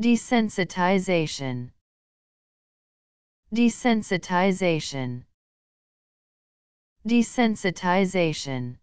Desensitization Desensitization Desensitization